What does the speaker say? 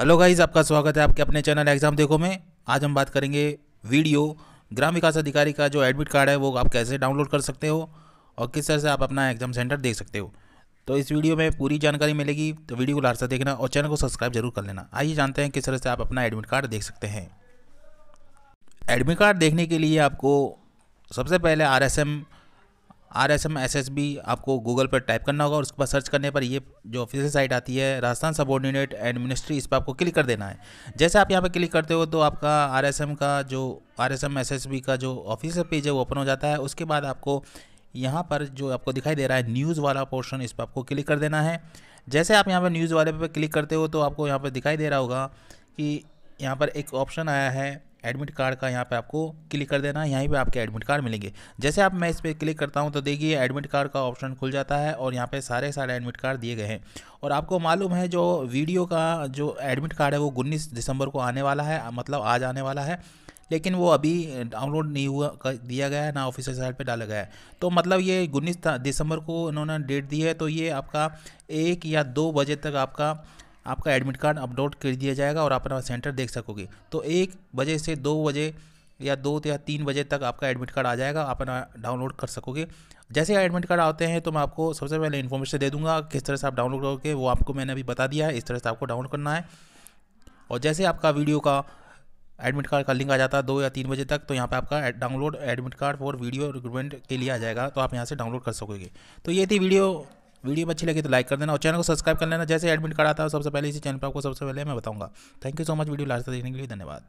hello guys आपका स्वागत है आपके अपने चैनल एग्जाम देखो में आज हम बात करेंगे वीडियो ग्राम विकास अधिकारी का जो एडमिट कार्ड है वो आप कैसे डाउनलोड कर सकते हो और किस तरह से आप अपना एग्जाम सेंटर देख सकते हो तो इस वीडियो में पूरी जानकारी मिलेगी तो वीडियो को लास्ट तक देखना और चैनल को सब्सक्राइब जरूर कर लेना आइए जानते हैं किस तरह से आप अपना एडमिट कार्ड देख सकते हैं एडमिट कार्ड देखने के लिए आपको सबसे पहले R R S M S S B आपको गूगल पर टाइप करना होगा और उसके बाद सर्च करने पर ये जो ऑफिशियल साइट आती है राजस्थान सबॉर्डिनेट एंड मिनिस्ट्री इस पर आपको क्लिक कर देना है जैसे आप यहाँ पर क्लिक करते हो तो आपका आर एस एम का जो R S M S S B का जो ऑफिशियल पेज है वो ओपन हो जाता है उसके बाद आपको यहाँ पर जो आपको दिखाई दे रहा है न्यूज़ वाला पोर्शन इस पर आपको क्लिक कर देना है जैसे आप यहाँ पर न्यूज़ वाले पर क्लिक करते हो तो आपको यहाँ पर दिखाई दे रहा होगा कि यहाँ पर एक ऑप्शन आया है एडमिट कार्ड का यहाँ पे आपको क्लिक कर देना है यहीं पे आपके एडमिट कार्ड मिलेंगे जैसे आप मैं इस पर क्लिक करता हूँ तो देखिए एडमिट कार्ड का ऑप्शन खुल जाता है और यहाँ पे सारे सारे एडमिट कार्ड दिए गए हैं और आपको मालूम है जो वीडियो का जो एडमिट कार्ड है वो उन्नीस दिसंबर को आने वाला है मतलब आज आने वाला है लेकिन वो अभी डाउनलोड नहीं हुआ कर दिया गया है ना ऑफिशियल साइट पे डाला गया है तो मतलब ये उन्नीस दिसंबर को इन्होंने डेट दी है तो ये आपका एक या दो बजे तक आपका आपका एडमिट कार्ड अपलोड कर दिया जाएगा और अपना सेंटर देख सकोगे तो एक बजे से दो बजे या दो या तीन बजे तक आपका एडमिट कार्ड आ जाएगा आप अपना डाउनलोड कर सकोगे जैसे एडमिट कार्ड आते हैं तो मैं आपको सबसे पहले इन्फॉर्मेशन दे दूँगा किस तरह से आप डाउनलोड करोगे वो आपको मैंने अभी बता दिया है इस तरह से आपको डाउनलोड करना है और जैसे आपका वीडियो का एडमिट कार्ड का लिंक आ जाता है दो या तीन बजे तक तो यहाँ पे आपका download admit card for video recruitment के लिए आ जाएगा तो आप यहाँ से डाउनलोड कर सकोगे तो ये थी वीडियो वीडियो अच्छी लगी तो लाइक कर देना और चैनल को सब्सक्राइब कर लेना जैसे एडमिट कराता आता है सबसे पहले इसी चैनल पर आपको सबसे पहले मैं बताऊंगा thank you so much video last तक देखने के लिए धन्यवाद